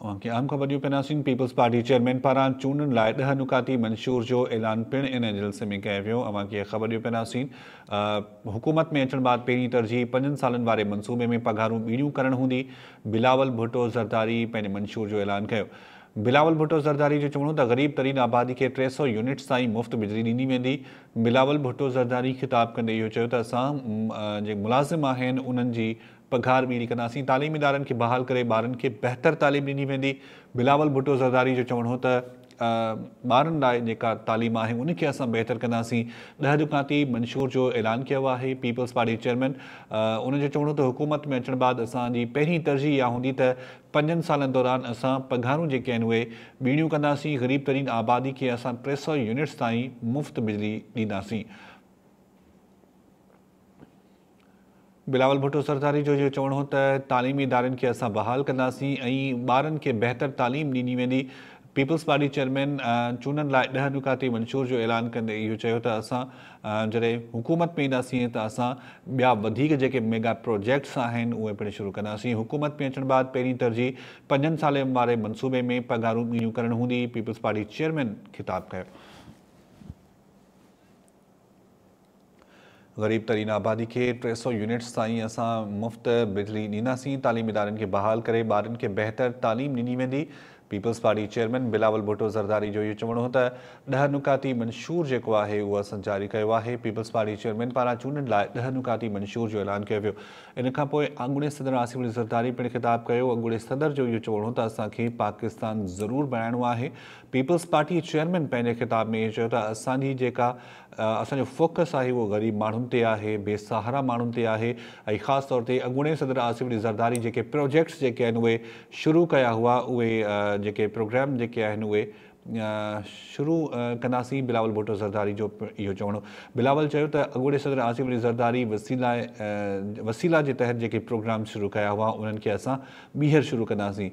अव्हांखे अहम ख़बर ॾियूं पवंदासीं पीपल्स पार्टी चेयरमैन पारां चूंडुनि लाइ ॾह नुकाती मंशूर जो ऐलान पिणु इन जलसे में कयो वियो अव्हांखे ख़बर ॾियूं पवंदासीं हुकूमत में अचण बाद पहिरीं तरजीह पंजनि सालनि वारे मनसूबे में पघारूं ॿीड़ियूं करणु हूंदी बिलावल भुटो ज़रदारी पंहिंजे मंशूर जो ऐलान कयो बिलावल भुटो ज़रदारी जो चवणो त ग़रीब तरीन आबादी खे टे सौ यूनिट्स ताईं मुफ़्त बिजली ॾिनी वेंदी बिलावल भुटो ज़रदारी ख़िताबु कंदे इहो चयो त असां जे मुलाज़िम आहिनि उन्हनि जी पघार बि ॾींदी कंदासीं तालीम इदारनि खे बहाल करे ॿारनि खे बहितर तालीम ॾिनी वेंदी बिलावल भुटो ज़रदारी जो चवणो हो त ॿारनि लाइ जेका तालीम आहे उनखे असां बहितर कंदासीं ॾह दुकाती मंशूर जो ऐलान कयो आहे पीपल्स पार्टी चेयरमैन उन जो चवणो त हुकूमत में अचण बैदि असांजी पहिरीं तरजीह इहा हूंदी त पंजनि सालनि दौरान असां पघारूं जेके आहिनि उहे ॿीणियूं कंदासीं ग़रीब तरीन आबादी खे असां टे सौ यूनिट्स ताईं मुफ़्त बिजली ॾींदासीं बिलावल भुट्टो सरदारी जो इहो चवणो हो त तालीमी इदारनि खे असां बहाल कंदासीं ऐं ॿारनि खे बहितर तालीम ॾिनी वेंदी पीपल्स पार्टी चेयरमैन चूंडनि लाइ ॾह ॾुकातई मंशूर जो ऐलान कंदे इहो चयो त असां जॾहिं हुकूमत में ईंदासीं त असां ॿिया वधीक जेके मेगा प्रोजेक्ट्स आहिनि उहे पिणु शुरू कंदासीं हुकूमत में अचण बैदि पहिरीं तरजीह पंजनि सालनि वारे मनसूबे में पघारूं करणु हूंदी पीपल्स पार्टी चेयरमैन ख़िताबु कयो ग़रीब तरीन आबादी के टे सौ यूनिट्स तीन अस मुफ़्त बिजली दींदी तलीम इदार बहाल कर बेहतर तलीम बहितर वी peoples party chairman Bilawal Bhutto Zardari जो इहो चवणो हो त ॾह नुकाती मंशूर जेको आहे उहो असां जारी कयो आहे पीपल्स पार्टी चेयरमैन पारां चूंडण लाइ ॾह नुकाती मंशूर जो ऐलान कयो वियो इन खां पोइ अॻूणे सदर आसिफ अली ज़रदारी पिणु ख़िताबु कयो अंगुणे सदर जो इहो चवणो हो त असांखे पाकिस्तान ज़रूरु बणाइणो आहे पीपल्स पार्टी चेयरमैन पंहिंजे ख़िताब में इहो चयो त असांजी जेका असांजो फ़ोकस आहे उहो ग़रीब माण्हुनि ते आहे बेसहारा माण्हुनि ते आहे ऐं ख़ासि तौर ते अंगुणे सदर आसिफ अली ज़रदारी जेके प्रोजेक्ट्स जेके आहिनि उहे शुरू कया हुआ उहे जेके प्रोग्राम जेके आहिनि उहे शुरू कंदासीं बिलावल भुटो ज़रदारी जो इहो चवणो बिलावल चयो त अॻूणे सदर आसिफ अली ज़रदारी वसीला वसीला जे तहत जेके प्रोग्राम शुरू कया हुआ उन्हनि खे असां ॿीहर शुरू कंदासीं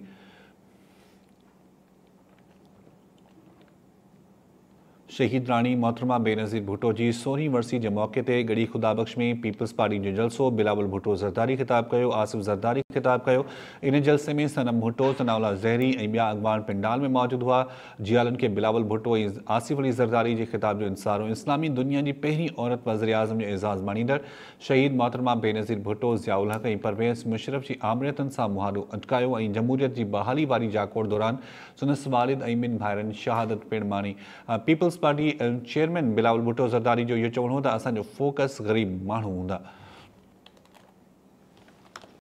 शहीद रानी मोहतरमा बेनज़ीर भुट्टो की सोरहीं वरसी के मौक़े ते गड़ी खुदाबख्श में पीपल्स पार्टी जो जलसो बिलावल भुटो ज़रदारी खिताब कयो आसिफ़ ज़रदारी खिताब कयो इन जलसे में सनम भुटो सनाउला ज़हरी ऐं बिया अॻवान पिंडाल में मौजूद हुआ जियालनि के बिलावल भुटो आसिफ़ अली ज़रदारी के ख़िताब जो इंसार इस्लामी दुनिया की पहिरीं औरत वज़ीर आज़म जो एज़ाज़ माणींदड़ शहीद मोहतरमा बेनज़ीर भुटो ज़ियाउल हक़ परवेज़ मुशरफ़ जी आमरियतनि सां मुहारो अटकायो ऐं जमहूरियत जी बहाली वारी जाकोड़ दौरान संदसि वालिद ऐं ॿिनि भाइरनि शहादत पिणु माणी peoples peoples party chairman Bilawal Bhutto Zardari जो इहो चवणो हो त असांजो फोकस ग़रीब माण्हू हूंदा